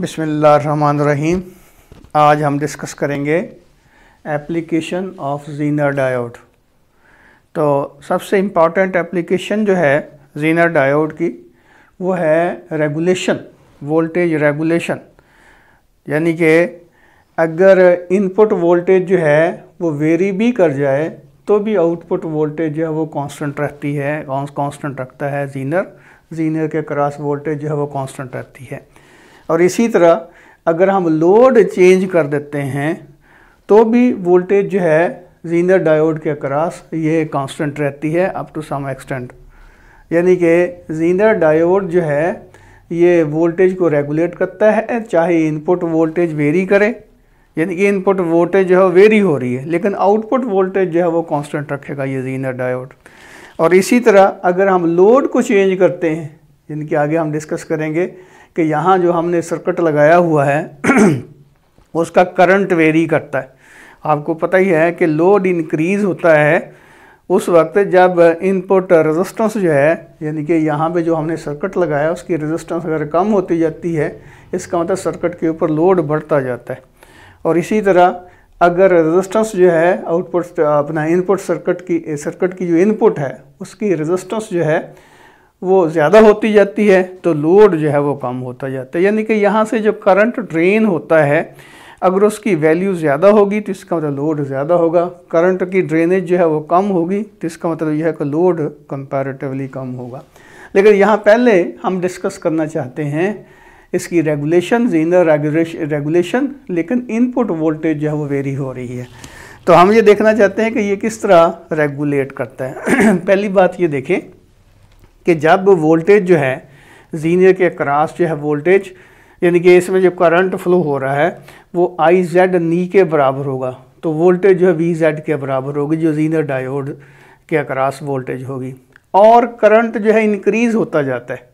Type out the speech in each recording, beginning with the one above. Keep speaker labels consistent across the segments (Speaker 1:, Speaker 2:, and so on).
Speaker 1: बिसमीम आज हम डिस्कस करेंगे एप्लीकेशन ऑफ जीनर डायोड तो सबसे इम्पॉर्टेंट एप्लीकेशन जो है जीनर डायोड की वो है रेगुलेशन वोल्टेज रेगुलेशन यानी कि अगर इनपुट वोल्टेज जो है वो वेरी भी कर जाए तो भी आउटपुट वोल्टेज जो है वो कांस्टेंट रहती है कांस्टेंट रखता है जीनर जीनर के क्रॉस वोल्टेज जो है वो कांस्टेंट रहती है और इसी तरह अगर हम लोड चेंज कर देते हैं तो भी वोल्टेज जो है जीनर डायोड के अक्रॉस ये कांस्टेंट रहती है अप टू सम एक्सटेंट यानी कि जीनर डायोड जो है ये वोल्टेज को रेगुलेट करता है चाहे इनपुट वोल्टेज वेरी करे यानी कि इनपुट वोल्टेज जो है वेरी हो रही है लेकिन आउटपुट वोल्टेज जो है वो कांस्टेंट रखेगा ये जीनर डायोड और इसी तरह अगर हम लोड को चेंज करते हैं जिनके आगे हम डिस्कस करेंगे कि यहाँ जो हमने सर्किट लगाया हुआ है उसका करंट वेरी करता है आपको पता ही है कि लोड इंक्रीज़ होता है उस वक्त जब इनपुट रेजिस्टेंस जो है यानी कि यहाँ पे जो हमने सर्किट लगाया उसकी रेजिस्टेंस अगर कम होती जाती है इसका मतलब सर्किट के ऊपर लोड बढ़ता जाता है और इसी तरह अगर रेजिस्टेंस जो है आउटपुट अपना इनपुट सर्किट की सर्किट की जो इनपुट है उसकी रेजिस्टेंस जो है वो ज़्यादा होती जाती है तो लोड जो है वो कम होता जाता है यानी कि यहाँ से जो करंट ड्रेन होता है अगर उसकी वैल्यू ज़्यादा होगी तो इसका मतलब लोड ज़्यादा होगा करंट की ड्रेनेज जो है वो कम होगी तो इसका मतलब यह है कि लोड कंपैरेटिवली कम होगा लेकिन यहाँ पहले हम डिस्कस करना चाहते हैं इसकी रेगुलेशन इनर रेगुलेशन लेकिन इनपुट वोल्टेज जो है वो वेरी हो रही है तो हम ये देखना चाहते हैं कि ये किस तरह रेगुलेट करता है पहली बात ये देखें कि जब वोल्टेज जो है जीनियर के क्रास जो है वोल्टेज यानी कि इसमें जो करंट फ्लो हो रहा है वो आई जेड नी के बराबर होगा तो वोल्टेज जो है वी जेड के बराबर होगी जो जीनियर डायोड के अक्रास वोल्टेज होगी और करंट जो है इंक्रीज़ होता जाता है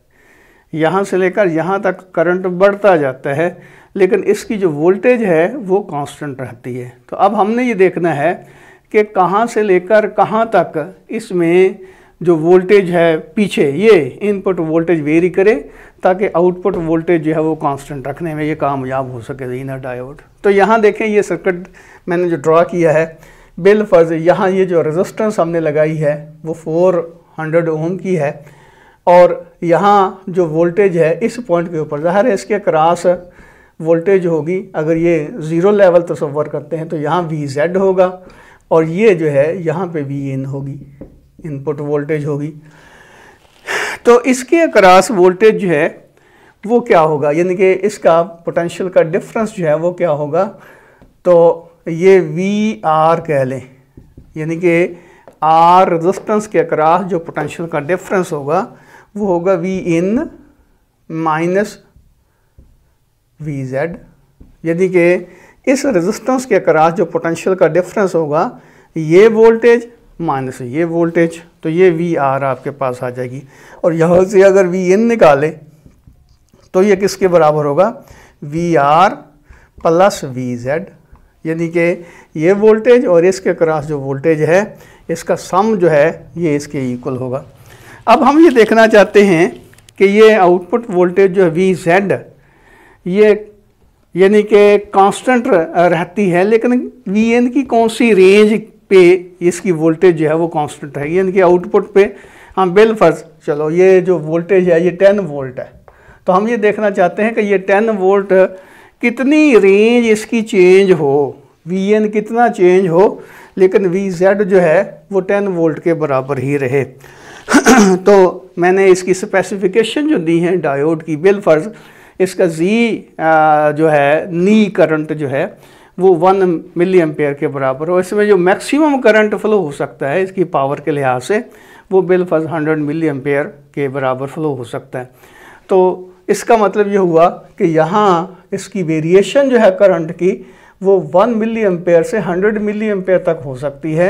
Speaker 1: यहाँ से लेकर यहाँ तक करंट बढ़ता जाता है लेकिन इसकी जो वोल्टेज है वो कांस्टेंट रहती है तो अब हमने ये देखना है कि कहाँ से लेकर कहाँ तक इसमें जो वोल्टेज है पीछे ये इनपुट वोल्टेज वेरी करे ताकि आउटपुट वोल्टेज जो है वो कांस्टेंट रखने में ये कामयाब हो सके इनर डायोड तो यहाँ देखें ये सर्किट मैंने जो ड्रा किया है बिल फर्ज यहाँ ये जो रेजिस्टेंस हमने लगाई है वो 400 ओम की है और यहाँ जो वोल्टेज है इस पॉइंट के ऊपर ज़ाहिर है इसके क्रास वोल्टेज होगी अगर ये ज़ीरो लेवल तस्वर करते हैं तो यहाँ वी जेड होगा और ये जो है यहाँ पे वी इन होगी इनपुट वोल्टेज होगी तो इसके अक्रास वोल्टेज जो है वो क्या होगा यानी कि इसका पोटेंशियल का डिफरेंस जो है वो क्या होगा तो ये वी आर कह लें यानी कि आर रेजिस्टेंस के अक्रास जो पोटेंशियल का डिफरेंस होगा वो होगा V in minus V Z यानी कि इस रेजिस्टेंस के अक्रास जो पोटेंशियल का डिफरेंस होगा ये वोल्टेज माइनस ये वोल्टेज तो ये वी आर आपके पास आ जाएगी और यहाँ से अगर वी एन निकाले तो ये किसके बराबर होगा V R plus V Z यानी कि ये वोल्टेज और इसके क्रॉस जो वोल्टेज है इसका सम जो है ये इसके इक्वल होगा अब हम ये देखना चाहते हैं कि ये आउटपुट वोल्टेज जो है वी जेड ये यानी कि कांस्टेंट रहती है लेकिन वी एन की कौन सी रेंज पे इसकी वोल्टेज जो है वो कांस्टेंट है यानी कि आउटपुट पे हम बिल फर्ज चलो ये जो वोल्टेज है ये 10 वोल्ट है तो हम ये देखना चाहते हैं कि ये 10 वोल्ट कितनी रेंज इसकी चेंज हो वी एन कितना चेंज हो लेकिन वी जेड जो है वो 10 वोल्ट के बराबर ही रहे तो मैंने इसकी स्पेसिफिकेशन जो दी है डायोड की बेल फर्ज इसका जी आ, जो है नी करंट जो है वो वन मिली एम्पेयर के बराबर और इसमें जो मैक्सिमम करंट फ्लो हो सकता है इसकी पावर के लिहाज से वो बिलफज हंड्रेड मिली एम्पेयर के बराबर फ्लो हो सकता है तो इसका मतलब ये हुआ कि यहाँ इसकी वेरिएशन जो है करंट की वो वन मिली एम्पेयर से हंड्रेड मिली एम्पेयर तक हो सकती है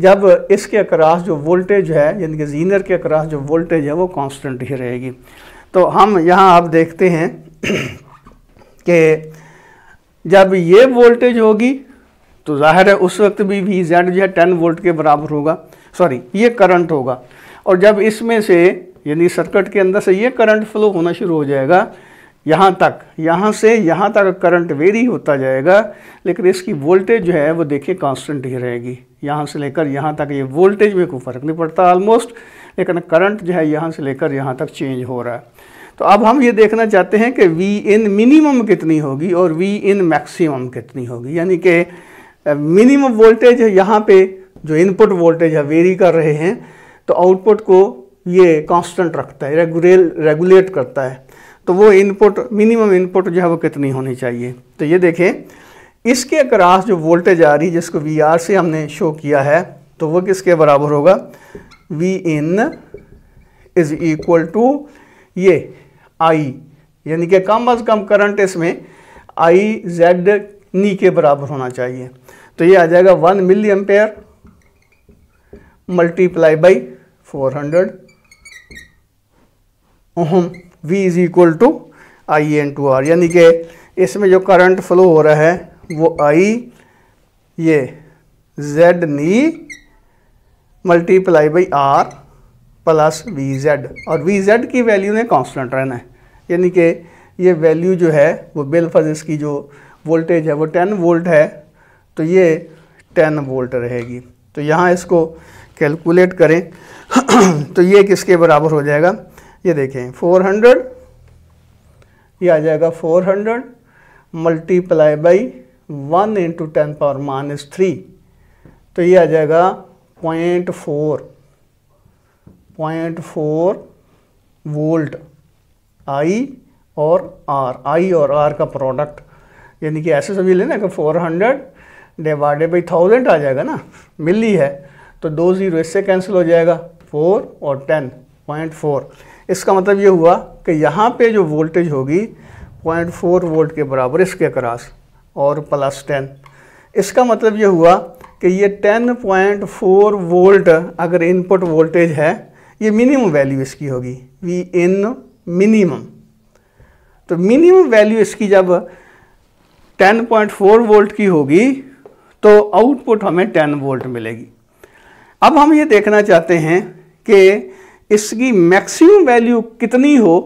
Speaker 1: जब इसके अक्रास जो वोल्टेज है यानी कि जीनर के अक्रास जो वोल्टेज है वो कांस्टेंट ही रहेगी तो हम यहाँ आप देखते हैं कि जब ये वोल्टेज होगी तो जाहिर है उस वक्त भी वी जेड जो है टेन वोल्ट के बराबर होगा सॉरी ये करंट होगा और जब इसमें से यानी सर्किट के अंदर से ये करंट फ्लो होना शुरू हो जाएगा यहाँ तक यहाँ से यहाँ तक करंट वेरी होता जाएगा लेकिन इसकी वोल्टेज जो है वो देखिए कांस्टेंट ही रहेगी यहाँ से लेकर यहाँ तक ये वोल्टेज में कोई फ़र्क नहीं पड़ता ऑलमोस्ट लेकिन करंट जो है यहाँ से लेकर यहाँ तक चेंज हो रहा है तो अब हम ये देखना चाहते हैं कि वी इन मिनिमम कितनी होगी और वी इन मैक्सिमम कितनी होगी यानी कि मिनिमम वोल्टेज यहाँ पे जो इनपुट वोल्टेज है वेरी कर रहे हैं तो आउटपुट को ये कांस्टेंट रखता है रेगुलेट रेगुलेट करता है तो वो इनपुट मिनिमम इनपुट जो है वो कितनी होनी चाहिए तो ये देखें इसके अक्रास जो वोल्टेज आ रही है जिसको वी आर से हमने शो किया है तो वो किसके बराबर होगा V in is equal to ये आई यानी कि कम अज़ कम करंट इसमें आई जेड नी के बराबर होना चाहिए तो ये आ जाएगा one milli ampere multiply by four hundred ohm V is equal to I into R यानी कि इसमें जो करंट फ्लो हो रहा है वो आई ये जेड नी multiply by R plus V Z और वी जेड की वैल्यू ने कॉन्स्टेंट रहना है यानी कि ये वैल्यू जो है वो बेलफज इसकी जो वोल्टेज है वो 10 वोल्ट है तो ये 10 वोल्ट रहेगी तो यहाँ इसको कैलकुलेट करें तो ये किसके बराबर हो जाएगा ये देखें 400 ये आ जाएगा 400 hundred multiply by one into ten power minus three तो ये आ जाएगा point four point four volt I और आर आई और आर का प्रोडक्ट यानी कि ऐसे सभी लेना कि four hundred divided by thousand आ जाएगा ना मिली है तो दो जीरो इससे कैंसिल हो जाएगा फोर और टेन पॉइंट फोर इसका मतलब ये हुआ कि यहाँ पे जो वोल्टेज होगी पॉइंट फोर वोल्ट के बराबर इसके क्रास और प्लस टेन इसका मतलब ये हुआ कि ये टेन पॉइंट फोर वोल्ट अगर इनपुट वोल्टेज है ये मिनिमम वैल्यू इसकी होगी वी एन मिनिमम तो मिनिमम वैल्यू इसकी जब 10.4 वोल्ट की होगी तो आउटपुट हमें 10 वोल्ट मिलेगी अब हम ये देखना चाहते हैं कि इसकी मैक्सिमम वैल्यू कितनी हो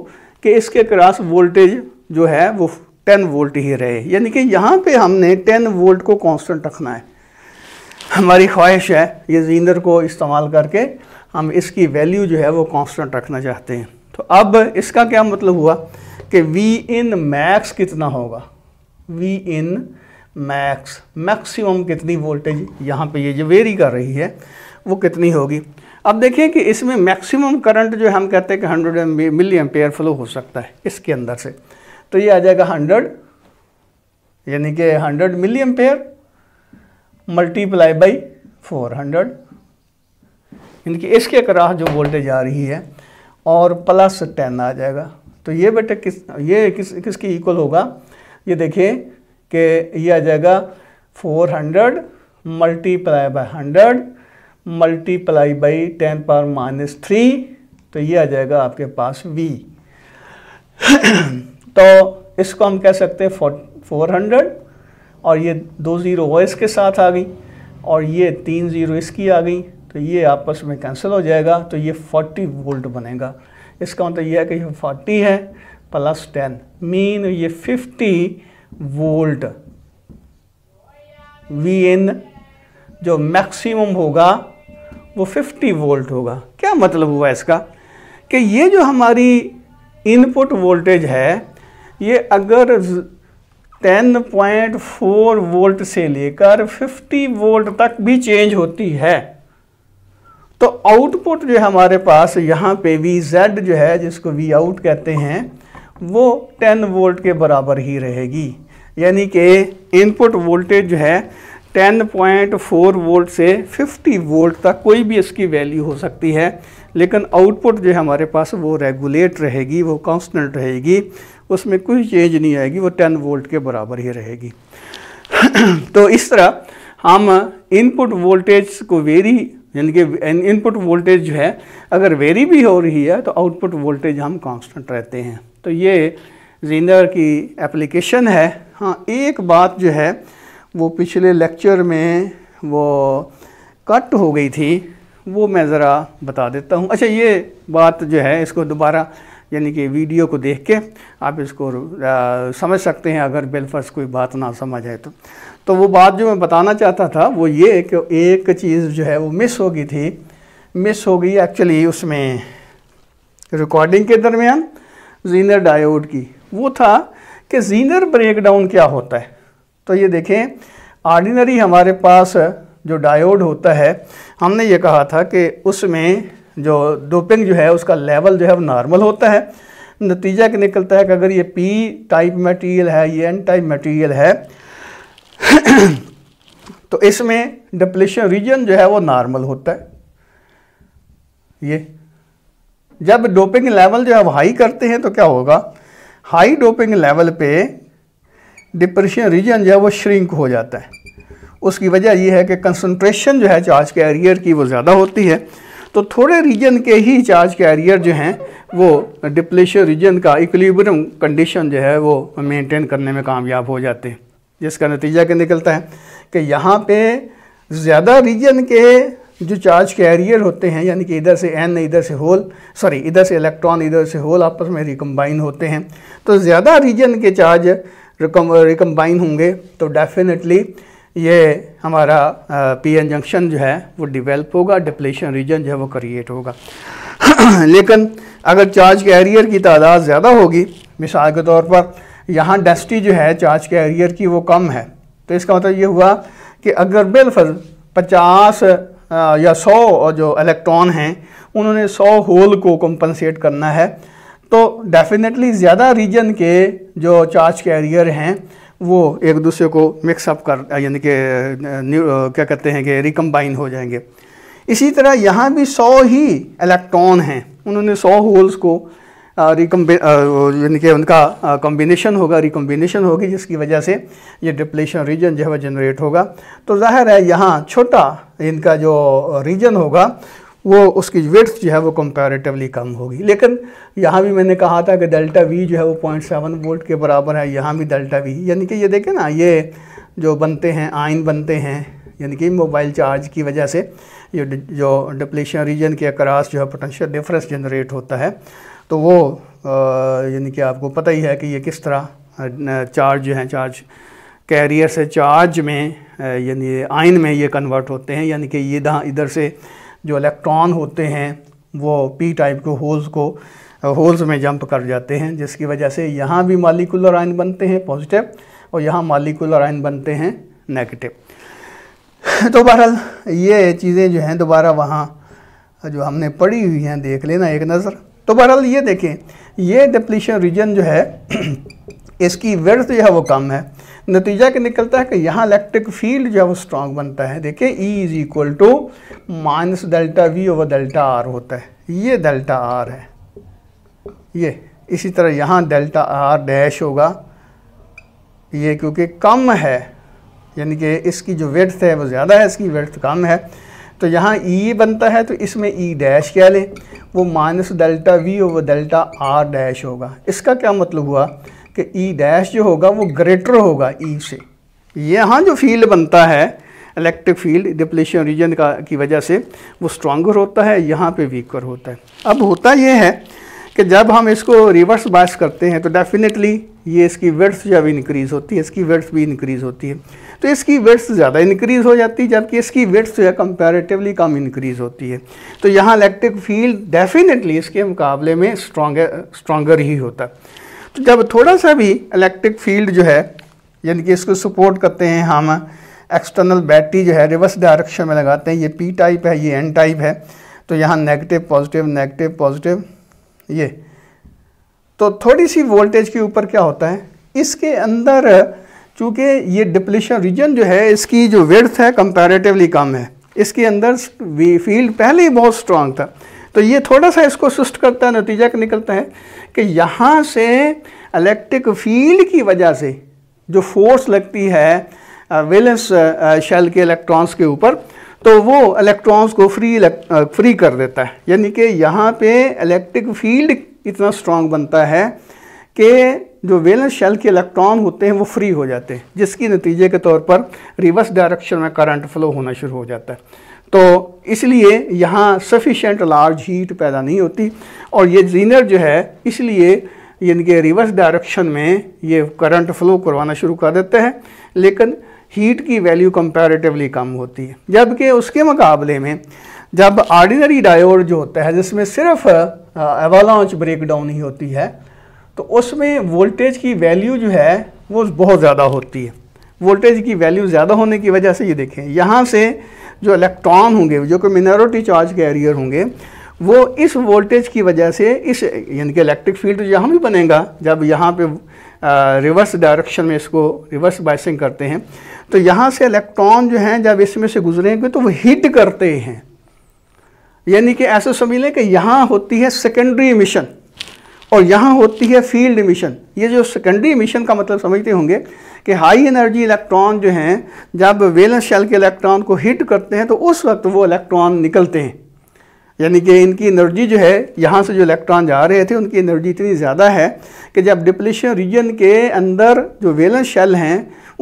Speaker 1: कि इसके क्रॉस वोल्टेज जो है वो 10 वोल्ट ही रहे यानी कि यहाँ पे हमने 10 वोल्ट को कांस्टेंट रखना है हमारी ख्वाहिश है ये जींदर को इस्तेमाल करके हम इसकी वैल्यू जो है वो कांस्टेंट रखना चाहते हैं तो अब इसका क्या मतलब हुआ कि वी इन मैक्स कितना होगा वी इन मैक्स मैक्सिमम कितनी वोल्टेज यहाँ पे ये जो वेरी कर रही है वो कितनी होगी अब देखिए कि इसमें मैक्सिमम करंट जो हम कहते हैं कि हंड्रेड मिली पेयर फ्लो हो सकता है इसके अंदर से तो ये आ जाएगा हंड्रेड यानी कि hundred milli ampere multiply by four hundred यानी कि इसके कराह जो वोल्टेज आ रही है और प्लस टेन आ जाएगा तो ये बेटे किस ये किस किसके इक्वल होगा ये देखिए कि ये आ जाएगा four hundred multiply by hundred multiply by ten power minus three तो ये आ जाएगा आपके पास v तो इसको हम कह सकते हैं फोर फोर हंड्रेड और ये दो ज़ीरो इसके साथ आ गई और ये तीन ज़ीरो इसकी आ गई तो ये आपस में कैंसिल हो जाएगा तो ये 40 वोल्ट बनेगा इसका मतलब ये है कि ये 40 है प्लस 10 मीन ये 50 वोल्ट वी इन जो मैक्सिमम होगा वो 50 वोल्ट होगा क्या मतलब हुआ इसका कि ये जो हमारी इनपुट वोल्टेज है ये अगर 10.4 वोल्ट से लेकर 50 वोल्ट तक भी चेंज होती है तो आउटपुट जो है हमारे पास यहाँ पे वी जेड जो है जिसको वी आउट कहते हैं वो 10 वोल्ट के बराबर ही रहेगी यानी कि इनपुट वोल्टेज जो है 10.4 वोल्ट से 50 वोल्ट तक कोई भी इसकी वैल्यू हो सकती है लेकिन आउटपुट जो है हमारे पास वो रेगुलेट रहेगी वो कांस्टेंट रहेगी उसमें कोई चेंज नहीं आएगी वो 10 वोल्ट के बराबर ही रहेगी तो इस तरह हम इनपुट वोल्टेज को वेरी यानी कि इनपुट वोल्टेज जो है अगर वेरी भी हो रही है तो आउटपुट वोल्टेज हम कांस्टेंट रहते हैं तो ये जीनर की एप्लीकेशन है हाँ एक बात जो है वो पिछले लेक्चर में वो कट हो गई थी वो मैं ज़रा बता देता हूँ अच्छा ये बात जो है इसको दोबारा यानी कि वीडियो को देख के आप इसको आ, समझ सकते हैं अगर बेलफर्स कोई बात ना समझ आए तो तो वो बात जो मैं बताना चाहता था वो ये कि एक चीज़ जो है वो मिस हो गई थी मिस हो गई एक्चुअली उसमें रिकॉर्डिंग के दरमियान जीनर डायोड की वो था कि जीनर ब्रेकडाउन क्या होता है तो ये देखें आर्डिनरी हमारे पास जो डायोड होता है हमने ये कहा था कि उसमें जो डोपिंग जो है उसका लेवल जो है वो नॉर्मल होता है नतीजा क्या निकलता है कि अगर ये पी टाइप मटेरियल है ये एन टाइप मटेरियल है तो इसमें डिप्लेशन रीजन जो है वो नॉर्मल होता है ये जब डोपिंग लेवल जो है हाई करते हैं तो क्या होगा हाई डोपिंग लेवल पे डिप्रेशन रीजन जो है वो श्रिंक हो जाता है उसकी वजह यह है कि कंसनट्रेशन जो है चार्ज कैरियर की वो ज़्यादा होती है तो थोड़े रीजन के ही चार्ज कैरियर जो हैं वो डिप्लेशन रीजन का इक्लिब्रम कंडीशन जो है वो मेंटेन करने में कामयाब हो जाते हैं जिसका नतीजा क्या निकलता है कि यहाँ पे ज़्यादा रीजन के जो चार्ज कैरियर होते हैं यानी कि इधर से एन इधर से होल सॉरी इधर से इलेक्ट्रॉन इधर से होल आपस में रिकम्बाइन होते हैं तो ज़्यादा रीजन के चार्ज रिकम्बाइन होंगे तो डेफिनेटली ये हमारा पी एन जंक्शन जो है वो डिवेल्प होगा डिप्लेशन रीजन जो है वो क्रिएट होगा लेकिन अगर चार्ज कैरियर की तादाद ज़्यादा होगी मिसाल के तौर पर यहाँ डेस्टी जो है चार्ज कैरियर की वो कम है तो इसका मतलब ये हुआ कि अगर बेलफज पचास या सौ जो इलेक्ट्रॉन हैं उन्होंने सौ होल को कंपनसेट करना है तो डेफिनेटली ज़्यादा रीजन के जो चार्ज कैरियर हैं वो एक दूसरे को मिक्सअप कर यानी कि क्या कहते हैं कि रिकम्बाइन हो जाएंगे इसी तरह यहाँ भी सौ ही इलेक्ट्रॉन हैं उन्होंने सौ होल्स को रिकम्बे यानी कि उनका कॉम्बिनेशन होगा रिकम्बिनेशन होगी जिसकी वजह से ये डिप्लेशन रीजन जो है वह जनरेट होगा तो जाहिर है यहाँ छोटा इनका जो रीजन होगा वो उसकी वेट्स जो है वो कंपैरेटिवली कम होगी लेकिन यहाँ भी मैंने कहा था कि डेल्टा वी जो है वो पॉइंट सेवन वोल्ट के बराबर है यहाँ भी डेल्टा वी यानी कि ये देखें ना ये जो बनते हैं आयन बनते हैं यानी कि मोबाइल चार्ज की वजह से ये जो डिप्लेशन रीजन के अक्रास जो है पोटेंशियल डिफरेंस जनरेट होता है तो वो यानी कि आपको पता ही है कि ये किस तरह चार्ज जो हैं चार्ज कैरियर से चार्ज में यानी आयन में ये कन्वर्ट होते हैं यानी कि ये इधर से जो इलेक्ट्रॉन होते हैं वो पी टाइप के होल्स को होल्स में जंप कर जाते हैं जिसकी वजह से यहाँ भी मालिकुलर आयन बनते हैं पॉजिटिव और यहाँ मालिकुलर आयन बनते हैं नेगेटिव तो बहरहाल ये चीज़ें जो हैं दोबारा वहाँ जो हमने पढ़ी हुई हैं देख लेना एक नज़र तो बहरहाल ये देखें ये डिप्लीशन रीजन जो है इसकी वर्थ जो है वो कम है नतीजा क्या निकलता है कि यहाँ इलेक्ट्रिक फील्ड जो है वो स्ट्रांग बनता है देखिए E is equal to minus delta V over delta R होता है ये डेल्टा आर है ये इसी तरह यहाँ डेल्टा आर डैश होगा ये क्योंकि कम है यानी कि इसकी जो वर्थ है वो ज़्यादा है इसकी वर्थ कम है तो यहाँ ई e बनता है तो इसमें ई डैश कह लें वो माइनस डेल्टा वी और वो डेल्टा आर डैश होगा इसका क्या मतलब हुआ कि ई e डैश जो होगा वो ग्रेटर होगा ई e से यहाँ जो फील्ड बनता है इलेक्ट्रिक फील्ड डिप्लेशन रीजन का की वजह से वो स्ट्रांगर होता है यहाँ पे वीकर होता है अब होता यह है कि जब हम इसको रिवर्स बायस करते हैं तो डेफिनेटली ये इसकी वेड्स जब इंक्रीज़ होती है इसकी वेड्स भी इंक्रीज़ होती है तो इसकी वेड्स ज़्यादा इंक्रीज़ हो जाती है जबकि इसकी वेड्स जो है कंपेरेटिवली कम इंक्रीज़ होती है तो यहाँ इलेक्ट्रिक फील्ड डेफिनेटली इसके मुकाबले में स्ट्रॉगर स्ट्रॉगर ही होता तो जब थोड़ा सा भी इलेक्ट्रिक फील्ड जो है यानी कि इसको सपोर्ट करते हैं हम एक्सटर्नल बैटरी जो है रिवर्स डायरेक्शन में लगाते हैं ये पी टाइप है ये एन टाइप है तो यहाँ नेगेटिव पॉजिटिव नेगेटिव पॉजिटिव ये तो थोड़ी सी वोल्टेज के ऊपर क्या होता है इसके अंदर चूँकि ये डिप्लेशन रीजन जो है इसकी जो विर्थ है कंपैरेटिवली कम है इसके अंदर फील्ड पहले ही बहुत स्ट्रांग था तो ये थोड़ा सा इसको सुस्त करता है नतीजा निकलता है कि यहाँ से इलेक्ट्रिक फील्ड की वजह से जो फोर्स लगती है वेलेंस uh, शेल uh, के इलेक्ट्रॉन्स के ऊपर तो वो इलेक्ट्रॉन्स को फ्री फ्री कर देता है यानी कि यहाँ पे इलेक्ट्रिक फील्ड इतना स्ट्रांग बनता है कि जो वेलेंस शेल के इलेक्ट्रॉन होते हैं वो फ्री हो जाते हैं जिसकी नतीजे के तौर पर रिवर्स डायरेक्शन में करंट फ्लो होना शुरू हो जाता है तो इसलिए यहाँ सफिशेंट लार्ज हीट पैदा नहीं होती और ये जीनर जो है इसलिए यानी कि रिवर्स डायरेक्शन में ये करंट फ्लो करवाना शुरू कर देते हैं लेकिन हीट की वैल्यू कंपैरेटिवली कम होती है जबकि उसके मुकाबले में जब आर्डिनरी डायोड जो होता है जिसमें सिर्फ एवालॉन्च डाउन ही होती है तो उसमें वोल्टेज की वैल्यू जो है वो बहुत ज़्यादा होती है वोल्टेज की वैल्यू ज़्यादा होने की वजह से ये देखें यहाँ से जो इलेक्ट्रॉन होंगे जो कि मिनोरिटी चार्ज कैरियर होंगे वो इस वोल्टेज की वजह से इस यानी कि इलेक्ट्रिक फील्ड यहाँ भी बनेगा जब यहाँ पे रिवर्स डायरेक्शन में इसको रिवर्स बाइसिंग करते हैं तो यहाँ से इलेक्ट्रॉन जो हैं जब इसमें से गुजरेंगे तो वो हिट करते हैं यानी कि ऐसे समझ लें कि यहाँ होती है सेकेंडरी मिशन और यहाँ होती है फील्ड मिशन ये जो सेकेंडरी मिशन का मतलब समझते होंगे कि हाई एनर्जी इलेक्ट्रॉन जो हैं जब वेलेंस शेल के इलेक्ट्रॉन को हिट करते हैं तो उस वक्त वो इलेक्ट्रॉन निकलते हैं यानी कि इनकी एनर्जी जो है यहाँ से जो इलेक्ट्रॉन जा रहे थे उनकी एनर्जी इतनी ज़्यादा है कि जब डिप्लेशन रीजन के अंदर जो वेलेंस शेल हैं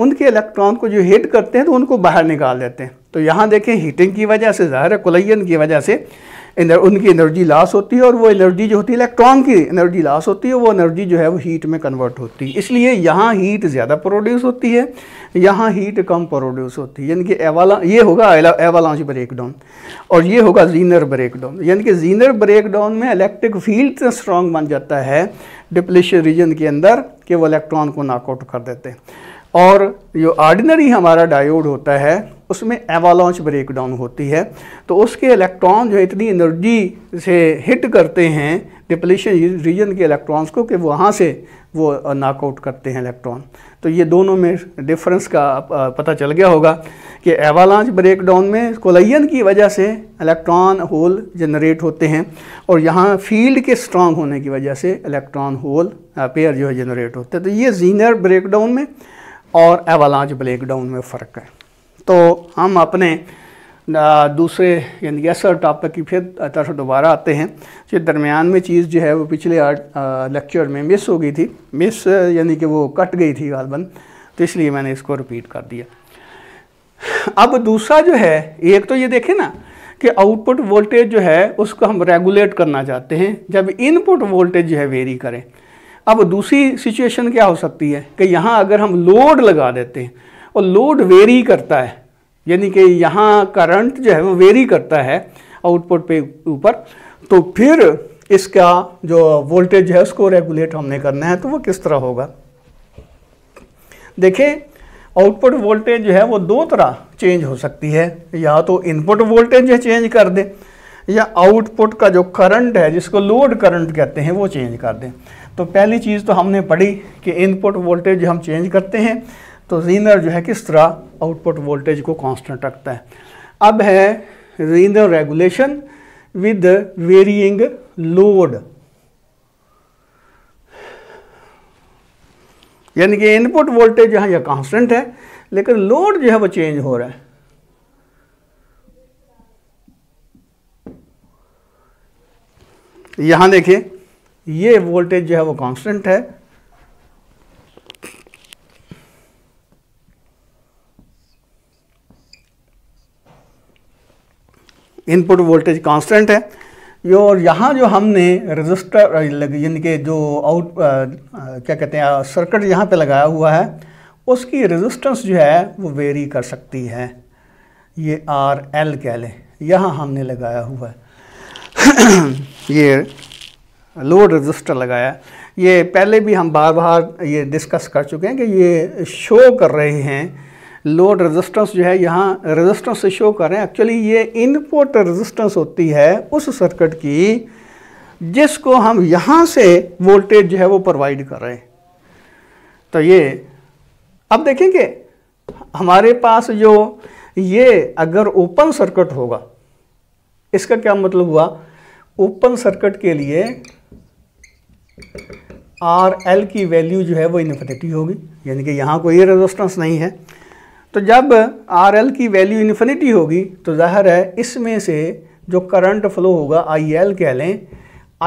Speaker 1: उनके इलेक्ट्रॉन को जो हीट करते हैं तो उनको बाहर निकाल देते हैं तो यहाँ देखें हीटिंग की वजह से ज़ाहिर है कुलयन की वजह से उनकी एनर्जी लॉस होती है और वो एनर्जी जो होती है इलेक्ट्रॉन की एनर्जी लॉस होती है वो एनर्जी जो है वो हीट में कन्वर्ट होती है इसलिए यहाँ हीट ज़्यादा प्रोड्यूस होती है यहाँ हीट कम प्रोड्यूस होती है यानी कि एवाला ये होगा ब्रेक ब्रेकडाउन और ये होगा जीनर ब्रेकडाउन यानी कि जीनर ब्रेकडाउन में इलेक्ट्रिक फील्ड इतना स्ट्रॉन्ग बन जाता है डिप्लेशन रीजन के अंदर कि वो इलेक्ट्रॉन को नॉकआउट कर देते हैं और जो ऑर्डिनरी हमारा डायोड होता है उसमें एवालॉन्च ब्रेकडाउन होती है तो उसके इलेक्ट्रॉन जो इतनी एनर्जी से हिट करते हैं डिप्लेशन रीजन के इलेक्ट्रॉन्स को कि वहाँ से वो नॉकआउट करते हैं इलेक्ट्रॉन तो ये दोनों में डिफरेंस का पता चल गया होगा कि एवालांच ब्रेकडाउन में कोलियन की वजह से इलेक्ट्रॉन होल जनरेट होते हैं और यहाँ फील्ड के स्ट्रांग होने की वजह से इलेक्ट्रॉन होल पेयर जो है जनरेट होते हैं तो ये जीनर ब्रेकडाउन में और एवालांच ब्रेकडाउन में फ़र्क है तो हम अपने दूसरे यानी असर टॉपिक की फिर तरफ दोबारा आते हैं जो दरमियान में चीज़ जो है वो पिछले लेक्चर में मिस हो गई थी मिस यानी कि वो कट गई थी गालबन तो इसलिए मैंने इसको रिपीट कर दिया अब दूसरा जो है एक तो ये देखें ना कि आउटपुट वोल्टेज जो है उसको हम रेगुलेट करना चाहते हैं जब इनपुट वोल्टेज जो है वेरी करें अब दूसरी सिचुएशन क्या हो सकती है कि यहाँ अगर हम लोड लगा देते हैं और लोड वेरी करता है यानी कि यहाँ करंट जो है वो वेरी करता है आउटपुट पे ऊपर तो फिर इसका जो वोल्टेज है उसको रेगुलेट हमने करना है तो वो किस तरह होगा देखें आउटपुट वोल्टेज जो है वो दो तरह चेंज हो सकती है या तो इनपुट वोल्टेज चेंज कर दें या आउटपुट का जो करंट है जिसको लोड करंट कहते हैं वो चेंज कर दें तो पहली चीज़ तो हमने पढ़ी कि इनपुट वोल्टेज हम चेंज करते हैं तो रीनर जो है किस तरह आउटपुट वोल्टेज को कांस्टेंट रखता है अब है Zener regulation with varying load यानी कि इनपुट वोल्टेज यहाँ यह कांस्टेंट है लेकिन लोड जो है वो चेंज हो रहा है यहाँ देखिए ये वोल्टेज जो है वो कांस्टेंट है इनपुट वोल्टेज कांस्टेंट है जो और यहाँ जो हमने रजिस्टर यानी कि जो आउट आ, क्या कहते हैं सर्किट यहाँ पे लगाया हुआ है उसकी रेजिस्टेंस जो है वो वेरी कर सकती है ये आर एल कह लें यहाँ हमने लगाया हुआ है ये लोड रजिस्टर लगाया ये पहले भी हम बार बार ये डिस्कस कर चुके हैं कि ये शो कर रहे हैं लोड रेजिस्टेंस जो है यहाँ रेजिस्टेंस से शो कर रहे हैं एक्चुअली ये इनपुट रेजिस्टेंस होती है उस सर्किट की जिसको हम यहाँ से वोल्टेज जो है वो प्रोवाइड कर रहे हैं तो ये अब देखेंगे हमारे पास जो ये अगर ओपन सर्किट होगा इसका क्या मतलब हुआ ओपन सर्किट के लिए आर एल की वैल्यू जो है वो इन्फिनिटी होगी यानी कि यहाँ कोई रेजिस्टेंस नहीं है तो जब आर एल की वैल्यू इन्फिनिटी होगी तो ज़ाहिर है इसमें से जो करंट फ्लो होगा आई एल कह लें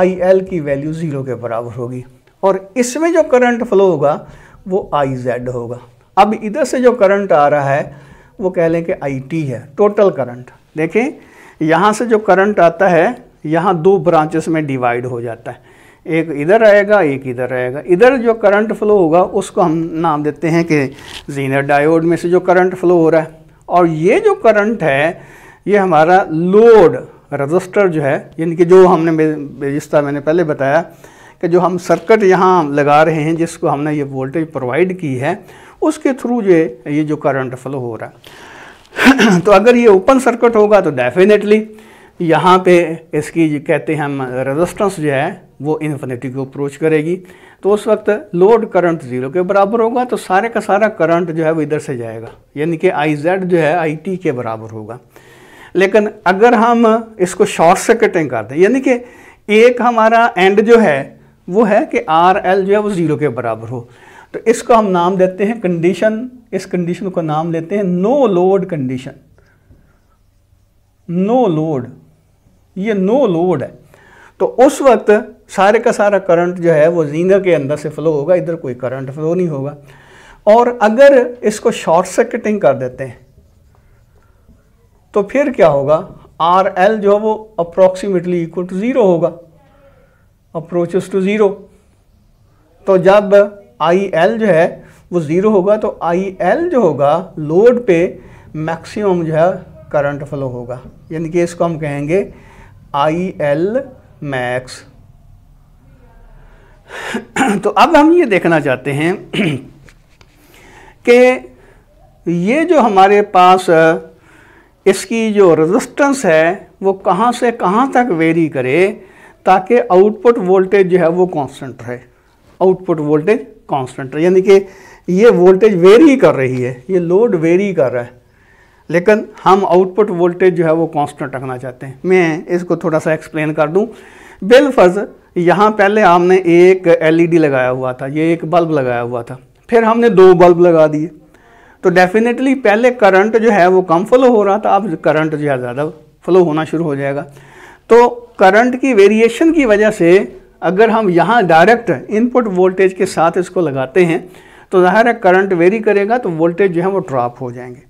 Speaker 1: आई एल की वैल्यू ज़ीरो के बराबर होगी और इसमें जो करंट फ्लो होगा वो आई जेड होगा अब इधर से जो करंट आ रहा है वो कह लें कि आई टी है टोटल करंट देखें यहाँ से जो करंट आता है यहाँ दो ब्रांचेस में डिवाइड हो जाता है एक इधर आएगा एक इधर आएगा इधर जो करंट फ्लो होगा उसको हम नाम देते हैं कि जीनर डायोड में से जो करंट फ्लो हो रहा है और ये जो करंट है ये हमारा लोड रजिस्टर जो है यानी कि जो हमने रजिस्ता मैंने पहले बताया कि जो हम सर्किट यहाँ लगा रहे हैं जिसको हमने ये वोल्टेज प्रोवाइड की है उसके थ्रू जो ये जो करंट फ्लो हो रहा है तो अगर ये ओपन सर्किट होगा तो डेफिनेटली यहाँ पे इसकी कहते हैं हम रेजिस्टेंस जो है वो इन्फिनिटी को अप्रोच करेगी तो उस वक्त लोड करंट ज़ीरो के बराबर होगा तो सारे का सारा करंट जो है वो इधर से जाएगा यानी कि आई जेड जो है आई टी के बराबर होगा लेकिन अगर हम इसको शॉर्ट सर्किटिंग कर दें यानी कि एक हमारा एंड जो है वो है कि आर एल जो है वो ज़ीरो के बराबर हो तो इसको हम नाम देते हैं कंडीशन इस कंडीशन को नाम लेते हैं no load condition no load ये नो लोड है तो उस वक्त सारे का सारा करंट जो है वो जीना के अंदर से फ़्लो होगा इधर कोई करंट फ्लो नहीं होगा और अगर इसको शॉर्ट सर्किटिंग कर देते हैं तो फिर क्या होगा आर एल जो है वो अप्रोक्सीमेटली इक्वल टू ज़ीरो होगा अप्रोचेस टू ज़ीरो तो जब आई एल जो है वो ज़ीरो होगा तो आई एल जो होगा लोड पे मैक्सिमम जो है करंट फ्लो होगा यानी कि इसको हम कहेंगे आई एल मैक्स तो अब हम ये देखना चाहते हैं कि ये जो हमारे पास इसकी जो रेजिस्टेंस है वो कहाँ से कहाँ तक वेरी करे ताकि आउटपुट वोल्टेज जो है वो कांस्टेंट रहे आउटपुट वोल्टेज कांस्टेंट रहे यानी कि ये वोल्टेज वेरी कर रही है ये लोड वेरी कर रहा है लेकिन हम आउटपुट वोल्टेज जो है वो कांस्टेंट रखना चाहते हैं मैं इसको थोड़ा सा एक्सप्लेन कर दूँ बिल यहाँ पहले हमने एक एलईडी e लगाया हुआ था ये एक बल्ब लगाया हुआ था फिर हमने दो बल्ब लगा दिए तो डेफिनेटली पहले करंट जो है वो कम फ्लो हो रहा था अब करंट जो है ज़्यादा फ्लो होना शुरू हो जाएगा तो करंट की वेरिएशन की वजह से अगर हम यहाँ डायरेक्ट इनपुट वोल्टेज के साथ इसको लगाते हैं तो ज़ाहिर है करंट वेरी करेगा तो वोल्टेज जो है वो ड्रॉप हो जाएंगे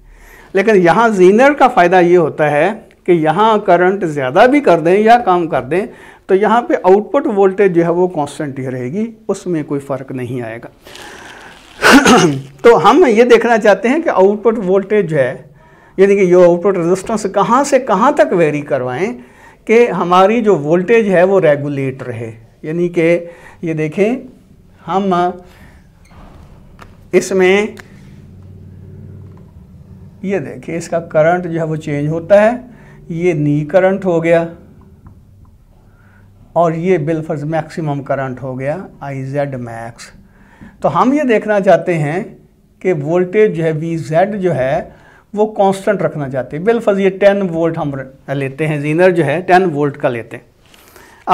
Speaker 1: लेकिन यहाँ जीनर का फ़ायदा ये होता है कि यहाँ करंट ज़्यादा भी कर दें या कम कर दें तो यहाँ पे आउटपुट वोल्टेज जो है वो कांस्टेंट ही रहेगी उसमें कोई फ़र्क नहीं आएगा तो हम ये देखना चाहते हैं कि आउटपुट वोल्टेज जो है यानी कि ये आउटपुट रेजिस्टेंस कहाँ से कहाँ तक वेरी करवाएं कि हमारी जो वोल्टेज है वो रेगुलेट रहे यानी कि ये देखें हम इसमें ये देखिए इसका करंट जो है वो चेंज होता है ये नी करंट हो गया और ये बिलफर्ज मैक्सिमम करंट हो गया आई जेड मैक्स तो हम ये देखना चाहते हैं कि वोल्टेज जो है वी जेड जो है वो कांस्टेंट रखना चाहते हैं बिलफर्ज ये 10 वोल्ट हम लेते हैं जीनर जो है 10 वोल्ट का लेते हैं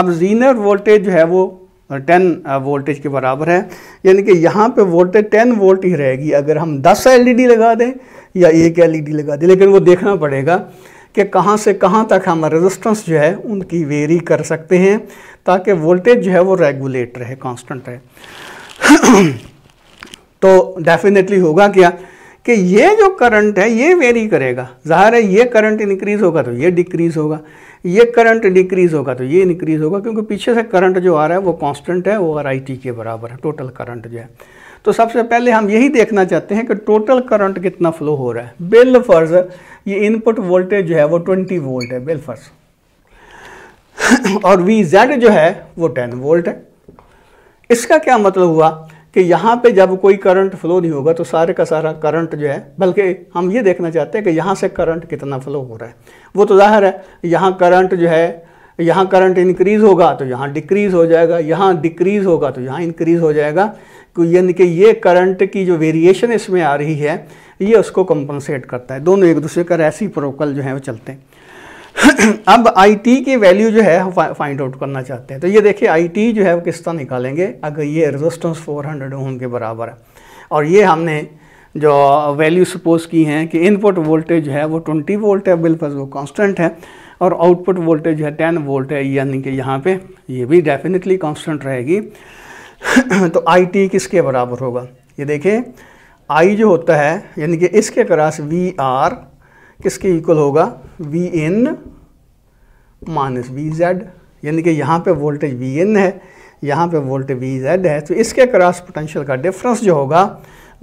Speaker 1: अब जीनर वोल्टेज जो है वो 10 वोल्टेज के बराबर है यानी कि यहाँ पे वोल्टेज 10 वोल्ट ही रहेगी अगर हम 10 एलईडी e लगा दें या एक एलईडी e लगा दें लेकिन वो देखना पड़ेगा कि कहाँ से कहाँ तक हम रेजिस्टेंस जो है उनकी वेरी कर सकते हैं ताकि वोल्टेज जो है वो रेगुलेट रहे कांस्टेंट रहे तो डेफिनेटली होगा क्या कि ये जो करंट है ये वेरी करेगा ज़ाहिर है ये करंट इंक्रीज़ होगा तो ये डिक्रीज़ होगा ये करंट डिक्रीज़ होगा तो ये इंक्रीज़ होगा क्योंकि पीछे से करंट जो आ रहा है वो कांस्टेंट है वो आर के बराबर है टोटल करंट जो है तो सबसे पहले हम यही देखना चाहते हैं कि टोटल करंट कितना फ्लो हो रहा है बेल फर्ज ये इनपुट वोल्टेज जो है वो 20 वोल्ट है बेल फर्ज और वी जेड जो है वो 10 वोल्ट है इसका क्या मतलब हुआ कि यहाँ पे जब कोई करंट फ्लो नहीं होगा तो सारे का सारा करंट जो है बल्कि हम ये देखना चाहते हैं कि यहाँ से करंट कितना फ्लो हो रहा है वो तो जाहिर है यहाँ करंट जो है यहाँ करंट इंक्रीज़ होगा तो यहाँ डिक्रीज़ हो जाएगा यहाँ डिक्रीज़ होगा तो यहाँ इंक्रीज़ हो जाएगा यानी कि ये करंट की जो वेरिएशन इसमें आ रही है ये उसको कंपनसेट करता है दोनों एक दूसरे का प्रोकल जो है वो चलते हैं अब आई टी की वैल्यू जो है हम फाइंड आउट करना चाहते हैं तो ये देखिए आई टी जो है वो किस तरह निकालेंगे अगर ये रेजिस्टेंस 400 हंड्रेड ओम के बराबर है और ये हमने जो वैल्यू सपोज की हैं कि इनपुट वोल्टेज है वो 20 वोल्ट है बिल्कुल वो कांस्टेंट है और आउटपुट वोल्टेज है 10 वोल्ट है यानी कि यहाँ पे ये भी डेफिनेटली कांस्टेंट रहेगी तो आई टी किसके बराबर होगा ये देखें आई जो होता है यानी कि इसके क्रॉस वी आर किसके इक्वल होगा V in minus V Z यानी कि यहाँ पे वोल्टेज वी इन है यहाँ पे वोल्टेज वी जेड है तो इसके क्रॉस पोटेंशियल का डिफरेंस जो होगा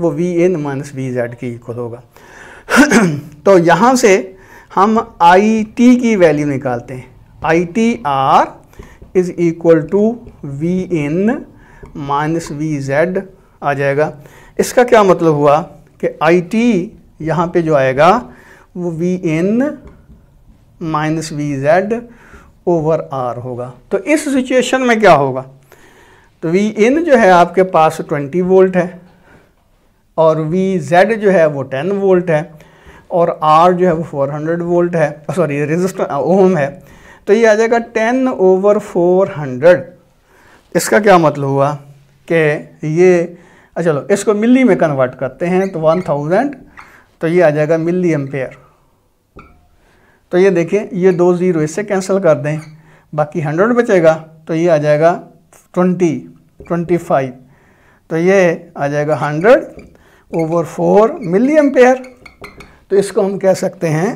Speaker 1: वो V in minus V Z के इक्वल होगा तो यहाँ से हम आई टी की वैल्यू निकालते हैं I T R is equal to V in minus V Z आ जाएगा इसका क्या मतलब हुआ कि आई टी यहाँ पर जो आएगा वो V N minus V Z over R होगा तो इस सिचुएशन में क्या होगा तो वी इन जो है आपके पास 20 वोल्ट है और वी जेड जो है वो 10 वोल्ट है और आर जो है वो 400 वोल्ट है सॉरी रेजिस्टर ओम है तो ये आ जाएगा 10 ओवर 400 इसका क्या मतलब हुआ कि ये अच्छा चलो इसको मिली में कन्वर्ट करते हैं तो वन थाउजेंड तो ये आ जाएगा मिली एम्पेयर तो ये देखिए ये दो ज़ीरो इससे कैंसिल कर दें बाकी हंड्रेड बचेगा तो ये आ जाएगा ट्वेंटी ट्वेंटी फाइव तो ये आ जाएगा hundred over four milli ampere तो इसको हम कह सकते हैं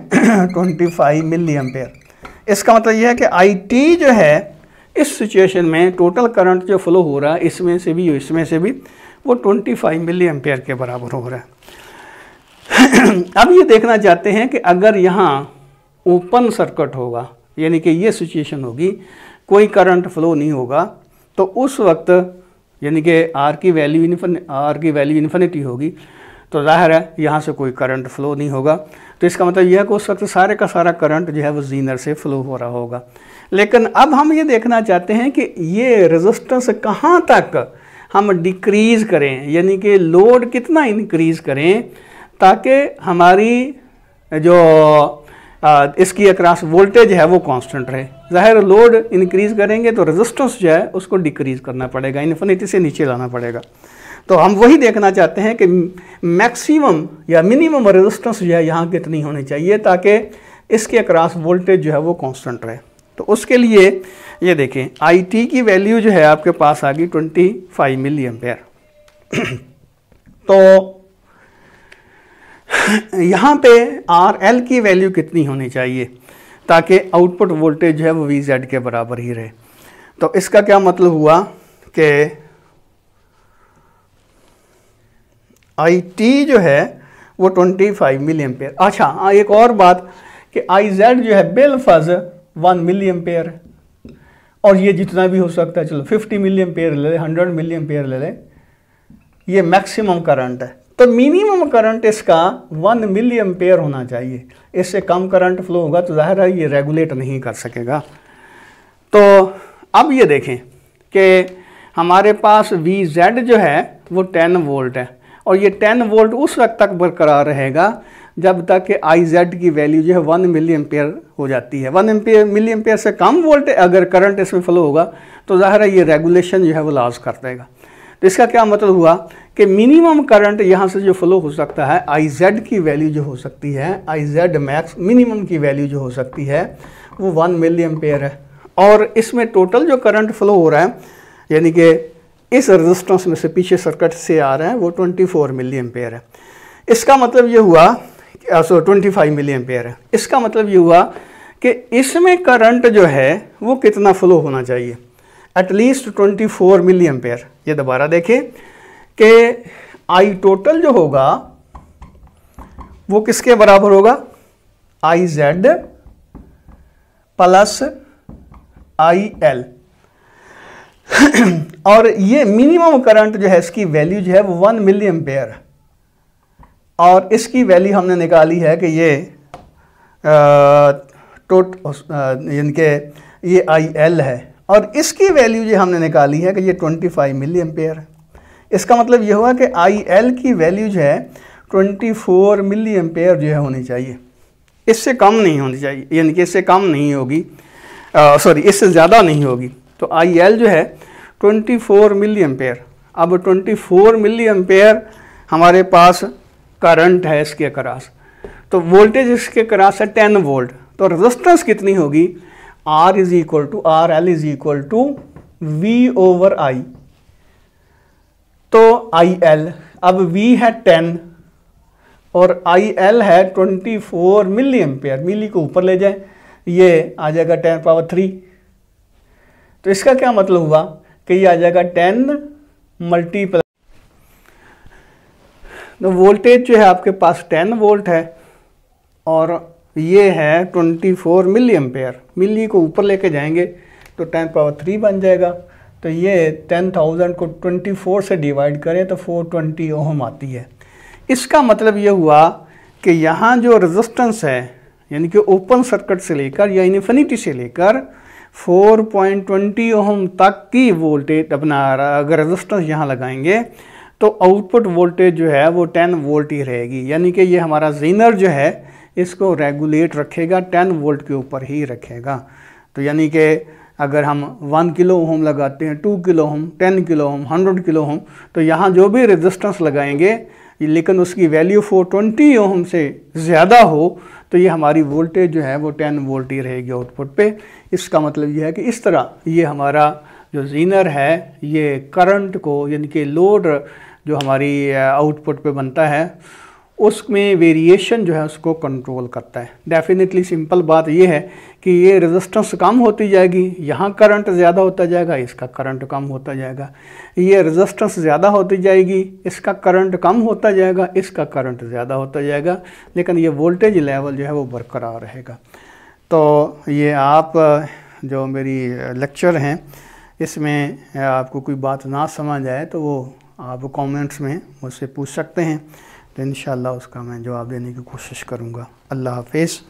Speaker 1: ट्वेंटी फाइव मिली एम्पेयर इसका मतलब यह है कि आई टी जो है इस सिचुएशन में टोटल करंट जो फ्लो हो रहा है इसमें से भी इसमें से भी वो 25 मिली एम्पेयर के बराबर हो रहा है अब ये देखना चाहते हैं कि अगर यहाँ ओपन सर्किट होगा यानी कि ये सिचुएशन होगी कोई करंट फ्लो नहीं होगा तो उस वक्त यानी कि आर की वैल्यू इन्फिन आर की वैल्यू इन्फिनिटी होगी तो जाहिर है यहाँ से कोई करंट फ्लो नहीं होगा तो इसका मतलब यह है कि उस वक्त सारे का सारा करंट जो है वो जीनर से फ्लो हो रहा होगा लेकिन अब हम ये देखना चाहते हैं कि ये रेजिस्टेंस कहाँ तक हम डिक्रीज़ करें यानी कि लोड कितना इंक्रीज़ करें ताकि हमारी जो आ, इसकी अक्रॉस वोल्टेज है वो कांस्टेंट रहे ज़ाहिर लोड इंक्रीज़ करेंगे तो रेजिस्टेंस जो है उसको डिक्रीज़ करना पड़ेगा इन्फिनिटी से नीचे लाना पड़ेगा तो हम वही देखना चाहते हैं कि मैक्सिमम या मिनिमम रेजिस्टेंस जो है यहाँ कितनी होनी चाहिए ताकि इसके अक्रॉस वोल्टेज जो है वो कांस्टेंट रहे तो उसके लिए ये देखें आई टी की वैल्यू जो है आपके पास आ गई ट्वेंटी फाइव मिली एम्पेयर तो यहाँ पे आर एल की वैल्यू कितनी होनी चाहिए ताकि आउटपुट वोल्टेज जो है वो वी जेड के बराबर ही रहे तो इसका क्या मतलब हुआ कि आई टी जो है वो 25 मिली एम्पेयर अच्छा हाँ, एक और बात कि आई जेड जो है बिलफज वन मिलियन पेयर और ये जितना भी हो सकता है चलो फिफ्टी मिलियन पेयर ले लें हंड्रेड मिलियन पेयर ले लें ये मैक्सिमम करंट है तो मिनिमम करंट इसका वन मिलियन पेयर होना चाहिए इससे कम करंट फ्लो होगा तो जाहिर है ये रेगुलेट नहीं कर सकेगा तो अब ये देखें कि हमारे पास वी जेड जो है वो 10 वोल्ट है और ये 10 वोल्ट उस वक्त तक बरकरार रहेगा जब तक कि आई जेड की वैल्यू जो है वन मिली एम्पेयर हो जाती है वन एम्पेयर मिली एम्पेयर से कम वोल्ट अगर करंट इसमें फ्लो होगा तो ज़ाहिर है ये रेगुलेशन जो है वो लाज कर देगा तो इसका क्या मतलब हुआ कि मिनिमम करंट यहाँ से जो फ्लो हो सकता है आई जेड की वैल्यू जो हो सकती है आई जेड मैक्स मिनिमम की वैल्यू जो हो सकती है वो वन मिली एम्पेयर है और इसमें टोटल जो करंट फ्लो हो रहा है यानी कि इस रजिस्टेंस में से पीछे सर्किट से आ रहे हैं वो ट्वेंटी फोर मिली एम्पेयर है इसका मतलब ये हुआ so twenty five milli ampere है इसका मतलब ये हुआ कि इसमें करंट जो है वो कितना फ्लो होना चाहिए at least twenty four milli ampere ये दोबारा देखें कि आई टोटल जो होगा वो किसके बराबर होगा I Z plus I L और ये मिनिमम करंट जो है इसकी वैल्यू जो है वो वन मिलियन पेयर है और इसकी वैल्यू हमने निकाली है कि ये टोट इनके ये आई एल है और इसकी वैल्यू जो हमने निकाली है कि ये 25 मिली एम्पेयर है इसका मतलब ये हुआ कि आई एल की वैल्यू जो है 24 मिली एम्पेयर जो है होनी चाहिए इससे कम नहीं होनी चाहिए यानी कि इससे कम नहीं होगी सॉरी इससे ज़्यादा नहीं होगी तो आई एल जो है 24 मिली एम्पेयर अब 24 मिली एम्पेयर हमारे पास करंट है इसके करास तो वोल्टेज इसके अक्रॉस है टेन वोल्ट तो रेजिस्टेंस कितनी होगी R is equal to R L is equal to V over I तो आई एल अब वी है टेन और आई एल है twenty four milli ampere milli को ऊपर ले जाए ये आ जाएगा टेन पावर थ्री तो इसका क्या मतलब हुआ कि ये आ जाएगा टेन मल्टीप्लाई तो वोल्टेज जो है आपके पास 10 वोल्ट है और ये है 24 मिली एम्पेयर मिली को ऊपर लेके जाएंगे तो 10 पावर थ्री बन जाएगा तो ये 10,000 को 24 से डिवाइड करें तो 420 ओहम आती है इसका मतलब ये हुआ कि यहाँ जो रेजिस्टेंस है यानी कि ओपन सर्किट से लेकर या इन्फिनिटी से लेकर 4.20 ओहम तक की वोल्टेज अपना अगर रेजिस्टेंस यहाँ लगाएंगे तो आउटपुट वोल्टेज जो है वो 10 वोल्ट ही रहेगी यानी कि ये हमारा जीनर जो है इसको रेगुलेट रखेगा 10 वोल्ट के ऊपर ही रखेगा तो यानी कि अगर हम वन किलो ओम लगाते हैं two kilo ohm ten kilo ohm hundred kilo ohm तो यहाँ जो भी रेजिस्टेंस लगाएंगे लेकिन उसकी वैल्यू फोर ट्वेंटी ओम से ज़्यादा हो तो ये हमारी वोल्टेज जो है वो टेन वोल्ट ही रहेगी आउटपुट पे इसका मतलब ये है कि इस तरह ये हमारा जो जीनर है ये करंट को यानी कि लोड जो हमारी आउटपुट पे बनता है उसमें वेरिएशन जो है उसको कंट्रोल करता है डेफिनेटली सिंपल बात यह है कि ये रेजिस्टेंस कम होती जाएगी यहाँ करंट ज़्यादा होता जाएगा इसका करंट कम होता जाएगा ये रेजिस्टेंस ज़्यादा होती जाएगी इसका करंट कम होता जाएगा इसका करंट ज़्यादा होता जाएगा लेकिन ये वोल्टेज लेवल जो है वो बरकरार रहेगा तो ये आप जो मेरी लेक्चर हैं इसमें आपको कोई बात ना समझ आए तो वो आप कमेंट्स में मुझसे पूछ सकते हैं तो इन उसका मैं जवाब देने की कोशिश करूँगा अल्लाह हाफिज़